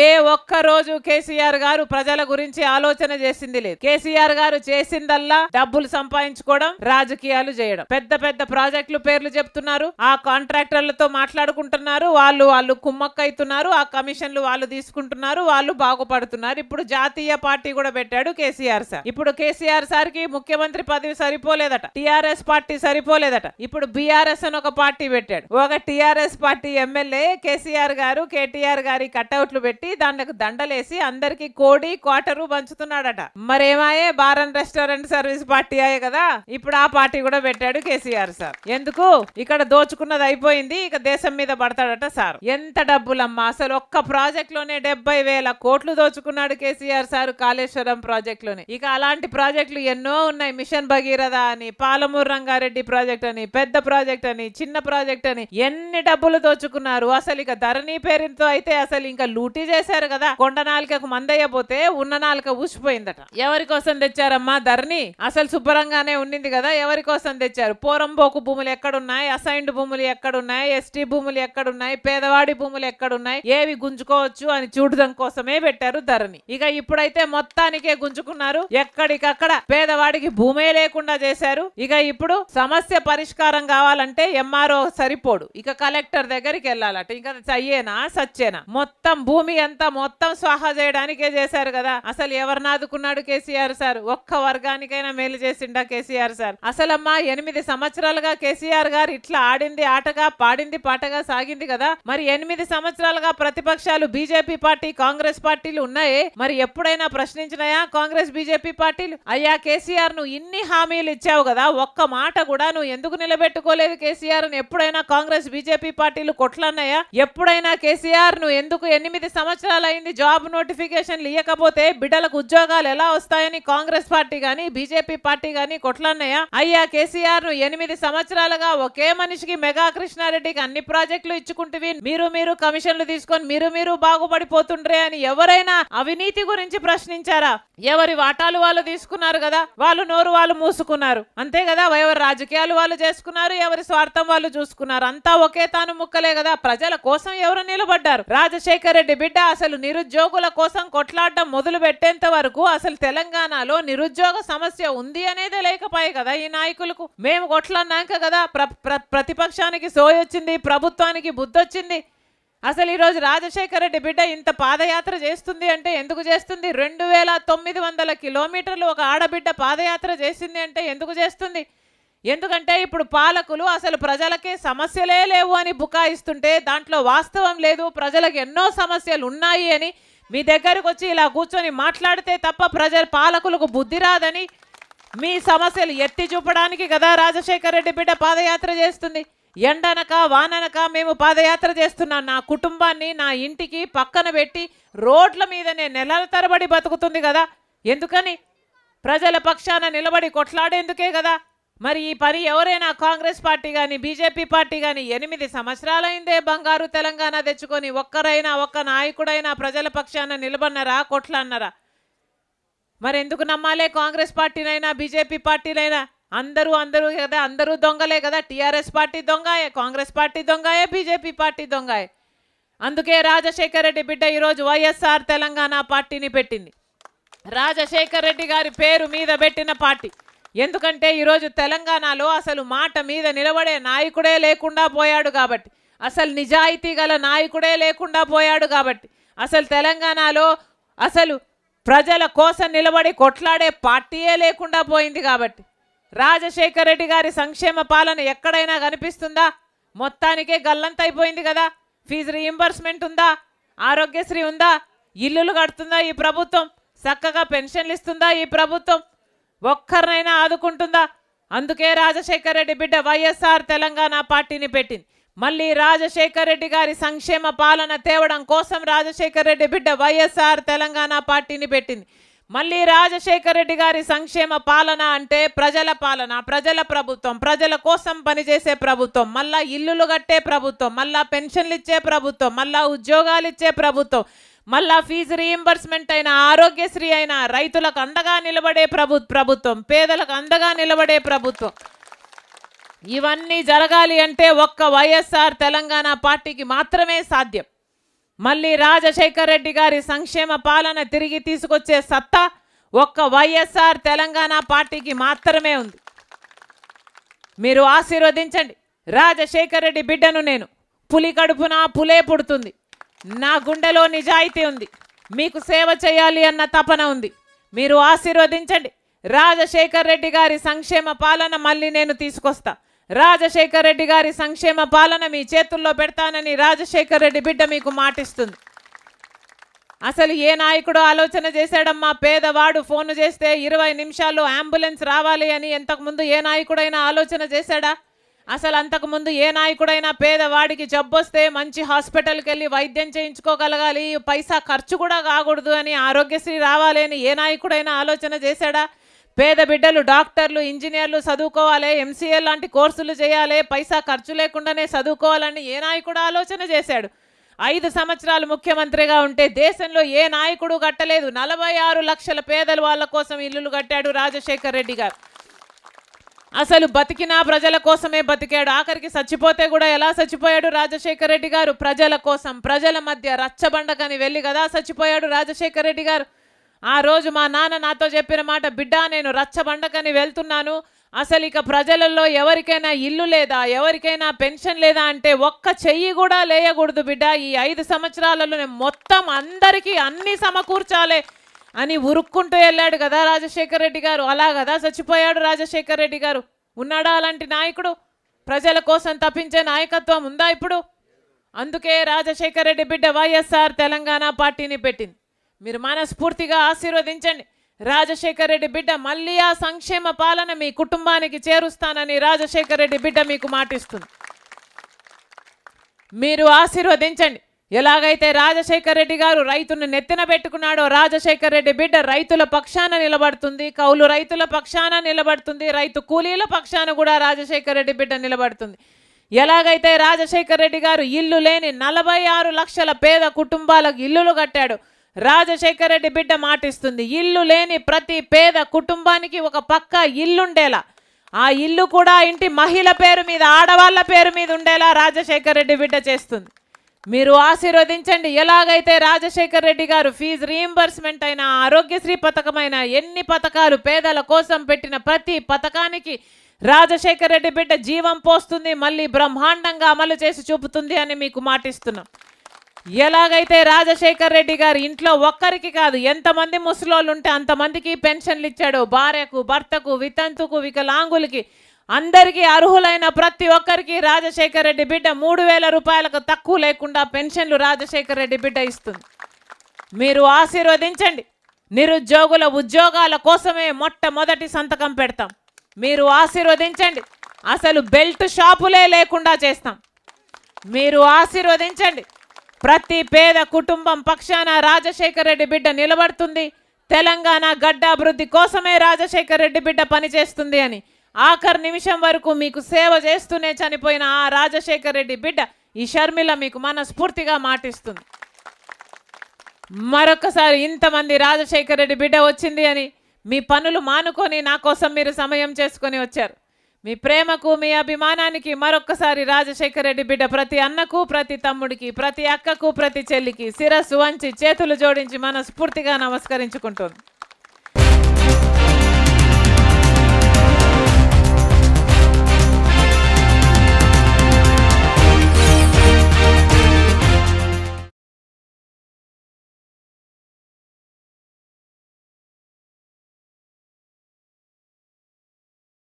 ఏ ఒక్క రోజు కేసీఆర్ గారు ప్రజల గురించి ఆలోచన చేసింది లేదు కేసీఆర్ గారు చేసిందల్లా డబ్బులు సంపాదించుకోవడం రాజకీయాలు చేయడం పెద్ద పెద్ద ప్రాజెక్టులు పేర్లు చెప్తున్నారు ఆ కాంట్రాక్టర్లతో మాట్లాడుకుంటున్నారు వాళ్ళు వాళ్ళు కుమ్మక్కైతున్నారు ఆ కమిషన్లు వాళ్ళు తీసుకుంటున్నారు వాళ్ళు బాగుపడుతున్నారు ఇప్పుడు జాతీయ పార్టీ కూడా పెట్టాడు కేసీఆర్ సార్ ఇప్పుడు కేసీఆర్ సార్ కి ముఖ్యమంత్రి పదవి సరిపోలేదట టిఆర్ఎస్ పార్టీ సరిపోలేదట ఇప్పుడు బీఆర్ఎస్ అని ఒక పార్టీ పెట్టాడు ఒక టిఆర్ఎస్ పార్టీ ఎమ్మెల్యే కేసీఆర్ గారు కేటీఆర్ గారి కట్అవుట్లు పెట్టి పెట్టి దానికి దండలేసి అందరికి కోడి క్వార్టరు పంచుతున్నాడట మరేమాయే బారన్ రెస్టారెంట్ సర్వీస్ పార్టీ అయ్యే కదా ఇప్పుడు ఆ పార్టీ కూడా పెట్టాడు కేసీఆర్ సార్ ఎందుకు ఇక్కడ దోచుకున్నది అయిపోయింది ఇక దేశం మీద పడతాడట సార్ ఎంత డబ్బులమ్మా అసలు ఒక్క ప్రాజెక్ట్ లోనే డెబ్బై వేల కోట్లు దోచుకున్నాడు కేసీఆర్ సార్ కాళేశ్వరం ప్రాజెక్ట్ లోనే ఇక అలాంటి ప్రాజెక్టులు ఎన్నో ఉన్నాయి మిషన్ భగీరథ అని పాలమూరు రంగారెడ్డి ప్రాజెక్ట్ అని పెద్ద ప్రాజెక్ట్ అని చిన్న ప్రాజెక్ట్ అని ఎన్ని డబ్బులు దోచుకున్నారు అసలు ఇక ధరణి పేరుతో అయితే అసలు ఇంకా లూటీ చేశారు కదా కొండ నాలుకకు మందయ్యపోతే ఉన్న నాలుక ఊసిపోయిందట ఎవరి కోసం తెచ్చారమ్మా ధరణి అసలు శుభ్రంగానే ఉండింది కదా ఎవరి కోసం తెచ్చారు పోరంబోకు భూములు ఎక్కడున్నాయి అసైన్డ్ భూములు ఎక్కడున్నాయి ఎస్టీ భూములు ఎక్కడున్నాయి పేదవాడి భూములు ఎక్కడున్నాయి ఏవి గుంజుకోవచ్చు అని చూడడం కోసమే పెట్టారు ధరణి ఇక ఇప్పుడైతే మొత్తానికే గుంజుకున్నారు ఎక్కడికక్కడ పేదవాడికి భూమే లేకుండా చేశారు ఇక ఇప్పుడు సమస్య పరిష్కారం కావాలంటే ఎంఆర్ఓ సరిపోడు ఇక కలెక్టర్ దగ్గరికి వెళ్ళాలట ఇంకా అయ్యేనా సచ్చేనా మొత్తం భూమి అంతా మొత్తం స్వాహా చేయడానికే చేశారు కదా అసలు ఎవరినాదుకున్నాడు కేసీఆర్ సార్ ఒక్క వర్గానికైనా మేలు చేసిండా కేసీఆర్ సార్ అసలమ్మా ఎనిమిది సంవత్సరాలుగా కేసీఆర్ గారు ఇట్లా ఆడింది ఆటగా పాడింది పాటగా సాగింది కదా మరి ఎనిమిది సంవత్సరాలుగా ప్రతిపక్షాలు బీజేపీ పార్టీ కాంగ్రెస్ పార్టీలు ఉన్నాయే మరి ఎప్పుడైనా ప్రశ్నించినాయా కాంగ్రెస్ బీజేపీ పార్టీలు అయ్యా కేసీఆర్ నువ్వు ఇన్ని హామీలు ఇచ్చావు కదా ఒక్క మాట కూడా నువ్వు ఎందుకు నిలబెట్టుకోలేదు కేసీఆర్ ఎప్పుడైనా కాంగ్రెస్ బీజేపీ పార్టీలు కొట్లన్నాయా ఎప్పుడైనా కేసీఆర్ నువ్వు ఎందుకు ఎనిమిది సంవత్సరాలు అయింది జాబ్ నోటిఫికేషన్లు ఇవ్వకపోతే బిడ్డలకు ఉద్యోగాలు ఎలా వస్తాయని కాంగ్రెస్ పార్టీ గాని బీజేపీ పార్టీ గాని కొట్లన్నయ్య అయ్యా కేసీఆర్ ను ఎనిమిది సంవత్సరాలుగా ఒకే మనిషికి మెగా కృష్ణారెడ్డికి అన్ని ప్రాజెక్టులు ఇచ్చుకుంటువి మీరు మీరు కమిషన్లు తీసుకొని మీరు మీరు బాగుపడిపోతుండ్రే అని ఎవరైనా అవినీతి గురించి ప్రశ్నించారా ఎవరి వాటాలు వాళ్ళు తీసుకున్నారు కదా వాళ్ళు నోరు వాళ్ళు మూసుకున్నారు అంతే కదా ఎవరి రాజకీయాలు వాళ్ళు చేసుకున్నారు ఎవరి స్వార్థం వాళ్ళు చూసుకున్నారు అంతా ఒకే తాను ముక్కలే కదా ప్రజల కోసం ఎవరు నిలబడ్డారు రాజశేఖర్ రెడ్డి బిడ్డ అసలు నిరుద్యోగుల కోసం కొట్లాడడం మొదలు పెట్టేంత వరకు అసలు తెలంగాణలో నిరుద్యోగ సమస్య ఉంది అనేది లేకపోయే కదా ఈ నాయకులకు మేము కొట్లాడినాక కదా ప్రతిపక్షానికి సోయొచ్చింది ప్రభుత్వానికి బుద్ధొచ్చింది అసలు ఈరోజు రాజశేఖర రెడ్డి బిడ్డ ఇంత పాదయాత్ర చేస్తుంది అంటే ఎందుకు చేస్తుంది రెండు వేల తొమ్మిది వందల కిలోమీటర్లు ఒక ఆడబిడ్డ పాదయాత్ర చేసింది అంటే ఎందుకు చేస్తుంది ఎందుకంటే ఇప్పుడు పాలకులు అసలు ప్రజలకే సమస్యలే లేవు అని బుకాయిస్తుంటే దాంట్లో వాస్తవం లేదు ప్రజలకు ఎన్నో సమస్యలు ఉన్నాయి అని మీ దగ్గరకు వచ్చి ఇలా కూర్చొని మాట్లాడితే తప్ప ప్రజ పాలకులకు బుద్ధి రాదని మీ సమస్యలు ఎత్తి చూపడానికి కదా రాజశేఖర రెడ్డి బిడ్డ పాదయాత్ర చేస్తుంది ఎండనక వాననక మేము పాదయాత్ర చేస్తున్నాం నా కుటుంబాన్ని నా ఇంటికి పక్కన పెట్టి రోడ్ల మీదనే నెలల తరబడి బతుకుతుంది కదా ఎందుకని ప్రజల పక్షాన నిలబడి కొట్లాడేందుకే కదా మరి ఈ పని ఎవరైనా కాంగ్రెస్ పార్టీ కానీ బీజేపీ పార్టీ కానీ ఎనిమిది సంవత్సరాలైందే బంగారు తెలంగాణ తెచ్చుకొని ఒక్కరైనా ఒక్క నాయకుడైనా ప్రజల పక్షాన నిలబడినారా కొట్లాన్నారా మరి ఎందుకు నమ్మాలే కాంగ్రెస్ పార్టీనైనా బీజేపీ పార్టీనైనా అందరూ అందరూ కదా అందరూ దొంగలే కదా టీఆర్ఎస్ పార్టీ దొంగయే కాంగ్రెస్ పార్టీ దొంగయే బీజేపీ పార్టీ దొంగయే అందుకే రాజశేఖర్ రెడ్డి బిడ్డ ఈరోజు వైఎస్ఆర్ తెలంగాణ పార్టీని పెట్టింది రాజశేఖర్ రెడ్డి గారి పేరు మీద పెట్టిన పార్టీ ఎందుకంటే ఈరోజు తెలంగాణలో అసలు మాట మీద నిలబడే నాయకుడే లేకుండా పోయాడు కాబట్టి అసలు నిజాయితీ గల నాయకుడే లేకుండా పోయాడు కాబట్టి అసలు తెలంగాణలో అసలు ప్రజల కోసం నిలబడి కొట్లాడే పార్టీయే లేకుండా పోయింది కాబట్టి రాజశేఖర్ రెడ్డి గారి సంక్షేమ పాలన ఎక్కడైనా కనిపిస్తుందా మొత్తానికే గల్లంతైపోయింది కదా ఫీజు రీయింబర్స్మెంట్ ఉందా ఆరోగ్యశ్రీ ఉందా ఇల్లులు కడుతుందా ఈ ప్రభుత్వం చక్కగా పెన్షన్లు ఇస్తుందా ఈ ప్రభుత్వం ఒక్కరినైనా ఆదుకుంటుందా అందుకే రాజశేఖర్ రెడ్డి బిడ్డ వైఎస్ఆర్ తెలంగాణ పార్టీని పెట్టింది మళ్ళీ రాజశేఖర్ రెడ్డి గారి సంక్షేమ పాలన తేవడం కోసం రాజశేఖర్ రెడ్డి బిడ్డ వైఎస్ఆర్ తెలంగాణ పార్టీని పెట్టింది మళ్ళీ రాజశేఖర్ రెడ్డి గారి సంక్షేమ పాలన అంటే ప్రజల పాలన ప్రజల ప్రభుత్వం ప్రజల కోసం పనిచేసే ప్రభుత్వం మళ్ళా ఇల్లులు కట్టే ప్రభుత్వం మళ్ళా పెన్షన్లు ఇచ్చే ప్రభుత్వం మళ్ళా ఉద్యోగాలు ఇచ్చే ప్రభుత్వం మళ్ళా ఫీజు రీఎంబర్స్మెంట్ అయినా ఆరోగ్యశ్రీ అయినా రైతులకు అండగా నిలబడే ప్రభు ప్రభుత్వం పేదలకు అండగా నిలబడే ప్రభుత్వం ఇవన్నీ జరగాలి అంటే ఒక్క వైఎస్ఆర్ తెలంగాణ పార్టీకి మాత్రమే సాధ్యం మళ్ళీ రాజశేఖర రెడ్డి గారి సంక్షేమ పాలన తిరిగి తీసుకొచ్చే సత్తా ఒక్క వైఎస్ఆర్ తెలంగాణ పార్టీకి మాత్రమే ఉంది మీరు ఆశీర్వదించండి రాజశేఖర రెడ్డి బిడ్డను నేను పులి కడుపున పులే పుడుతుంది నా గుండెలో నిజాయితీ ఉంది మీకు సేవ చేయాలి అన్న తపన ఉంది మీరు ఆశీర్వదించండి రాజశేఖర్ రెడ్డి గారి సంక్షేమ పాలన మళ్ళీ నేను తీసుకొస్తా రాజశేఖర్ రెడ్డి గారి సంక్షేమ పాలన మీ చేతుల్లో పెడతానని రాజశేఖర్ రెడ్డి బిడ్డ మీకు మాటిస్తుంది అసలు ఏ నాయకుడు ఆలోచన చేశాడమ్మా పేదవాడు ఫోన్ చేస్తే ఇరవై నిమిషాల్లో అంబులెన్స్ రావాలి అని ఎంతకుముందు ఏ నాయకుడైనా ఆలోచన చేశాడా అసలు అంతకుముందు ఏ నాయకుడైనా పేదవాడికి జబ్బొస్తే మంచి హాస్పిటల్కి వెళ్ళి వైద్యం చేయించుకోగలగాలి పైసా ఖర్చు కూడా కాకూడదు అని ఆరోగ్యశ్రీ రావాలి అని ఏ నాయకుడైనా ఆలోచన చేశాడా పేద బిడ్డలు డాక్టర్లు ఇంజనీర్లు చదువుకోవాలి ఎంసీఏ లాంటి కోర్సులు చేయాలి పైసా ఖర్చు లేకుండానే చదువుకోవాలని ఏ నాయకుడు ఆలోచన చేశాడు ఐదు సంవత్సరాలు ముఖ్యమంత్రిగా ఉంటే దేశంలో ఏ నాయకుడు కట్టలేదు నలభై ఆరు లక్షల పేదలు వాళ్ళ కోసం ఇల్లులు కట్టాడు రాజశేఖర్ రెడ్డి గారు అసలు బతికినా ప్రజల కోసమే బతికాడు ఆఖరికి చచ్చిపోతే కూడా ఎలా చచ్చిపోయాడు రాజశేఖర రెడ్డి గారు ప్రజల కోసం ప్రజల మధ్య రచ్చబండకని వెళ్ళి కదా చచ్చిపోయాడు రాజశేఖర రెడ్డి గారు ఆ రోజు మా నాన్న నాతో చెప్పిన మాట బిడ్డ నేను రచ్చబండకని వెళ్తున్నాను అసలు ఇక ప్రజలలో ఎవరికైనా ఇల్లు లేదా ఎవరికైనా పెన్షన్ లేదా అంటే ఒక్క చెయ్యి కూడా లేయకూడదు బిడ్డ ఈ ఐదు సంవత్సరాలలో మొత్తం అందరికీ అన్ని సమకూర్చాలే అని ఉరుక్కుంటూ వెళ్ళాడు కదా రాజశేఖర రెడ్డి గారు అలా కదా చచ్చిపోయాడు రాజశేఖర రెడ్డి గారు ఉన్నాడా అలాంటి నాయకుడు ప్రజల కోసం తప్పించే నాయకత్వం ఉందా ఇప్పుడు అందుకే రాజశేఖర రెడ్డి బిడ్డ వైఎస్ఆర్ తెలంగాణ పార్టీని పెట్టింది మీరు మనస్ఫూర్తిగా ఆశీర్వదించండి రాజశేఖర రెడ్డి బిడ్డ మళ్ళీ ఆ సంక్షేమ పాలన మీ కుటుంబానికి చేరుస్తానని రాజశేఖర రెడ్డి బిడ్డ మీకు మాటిస్తుంది మీరు ఆశీర్వదించండి ఎలాగైతే రాజశేఖర్ రెడ్డి గారు రైతును నెత్తిన పెట్టుకున్నాడో రాజశేఖర్ రెడ్డి బిడ్డ రైతుల పక్షాన నిలబడుతుంది కౌలు రైతుల పక్షాన నిలబడుతుంది రైతు కూలీల పక్షాన కూడా రాజశేఖర్ రెడ్డి బిడ్డ నిలబడుతుంది ఎలాగైతే రాజశేఖర్ రెడ్డి గారు ఇల్లు లేని నలభై ఆరు లక్షల పేద కుటుంబాలకు ఇల్లులు కట్టాడు రాజశేఖర్ రెడ్డి బిడ్డ మాటిస్తుంది ఇల్లు లేని ప్రతి పేద కుటుంబానికి ఒక పక్క ఇల్లుండేలా ఆ ఇల్లు కూడా ఇంటి మహిళ పేరు మీద ఆడవాళ్ళ పేరు మీద ఉండేలా రాజశేఖర్ రెడ్డి బిడ్డ చేస్తుంది మీరు ఆశీర్వదించండి ఎలాగైతే రాజశేఖర్ రెడ్డి గారు ఫీజు రీఎంబర్స్మెంట్ అయినా ఆరోగ్యశ్రీ పథకమైన ఎన్ని పథకాలు పేదల కోసం పెట్టిన ప్రతి పథకానికి రాజశేఖర్ రెడ్డి బిడ్డ జీవం పోస్తుంది మళ్ళీ బ్రహ్మాండంగా అమలు చేసి చూపుతుంది అని మీకు మాటిస్తున్నాం ఎలాగైతే రాజశేఖర్ రెడ్డి గారు ఇంట్లో ఒక్కరికి కాదు ఎంతమంది ముసలోళ్ళు ఉంటే అంతమందికి పెన్షన్లు ఇచ్చాడో భార్యకు భర్తకు వితంతుకు వికలాంగులకి అందరికీ అర్హులైన ప్రతి ఒక్కరికి రాజశేఖర రెడ్డి బిడ్డ మూడు వేల రూపాయలకు తక్కువ లేకుండా పెన్షన్లు రాజశేఖర రెడ్డి బిడ్డ ఇస్తుంది మీరు ఆశీర్వదించండి నిరుద్యోగుల ఉద్యోగాల కోసమే మొట్టమొదటి సంతకం పెడతాం మీరు ఆశీర్వదించండి అసలు బెల్ట్ షాపులే లేకుండా చేస్తాం మీరు ఆశీర్వదించండి ప్రతి పేద కుటుంబం పక్షాన రాజశేఖర రెడ్డి బిడ్డ నిలబడుతుంది తెలంగాణ గడ్డాభివృద్ధి కోసమే రాజశేఖర రెడ్డి బిడ్డ పనిచేస్తుంది అని ఆఖరి నిమిషం వరకు మీకు సేవ చేస్తూనే చనిపోయిన ఆ రాజశేఖర్ రెడ్డి బిడ్డ ఈ షర్మిల మీకు మనస్ఫూర్తిగా మాటిస్తుంది మరొకసారి ఇంతమంది రాజశేఖర రెడ్డి బిడ్డ వచ్చింది అని మీ పనులు మానుకొని నా కోసం మీరు సమయం చేసుకొని వచ్చారు మీ ప్రేమకు మీ అభిమానానికి మరొక్కసారి రాజశేఖర రెడ్డి బిడ్డ ప్రతి అన్నకు ప్రతి తమ్ముడికి ప్రతి అక్కకు ప్రతి చెల్లికి శిరస్సు వంచి చేతులు జోడించి మనస్ఫూర్తిగా నమస్కరించుకుంటుంది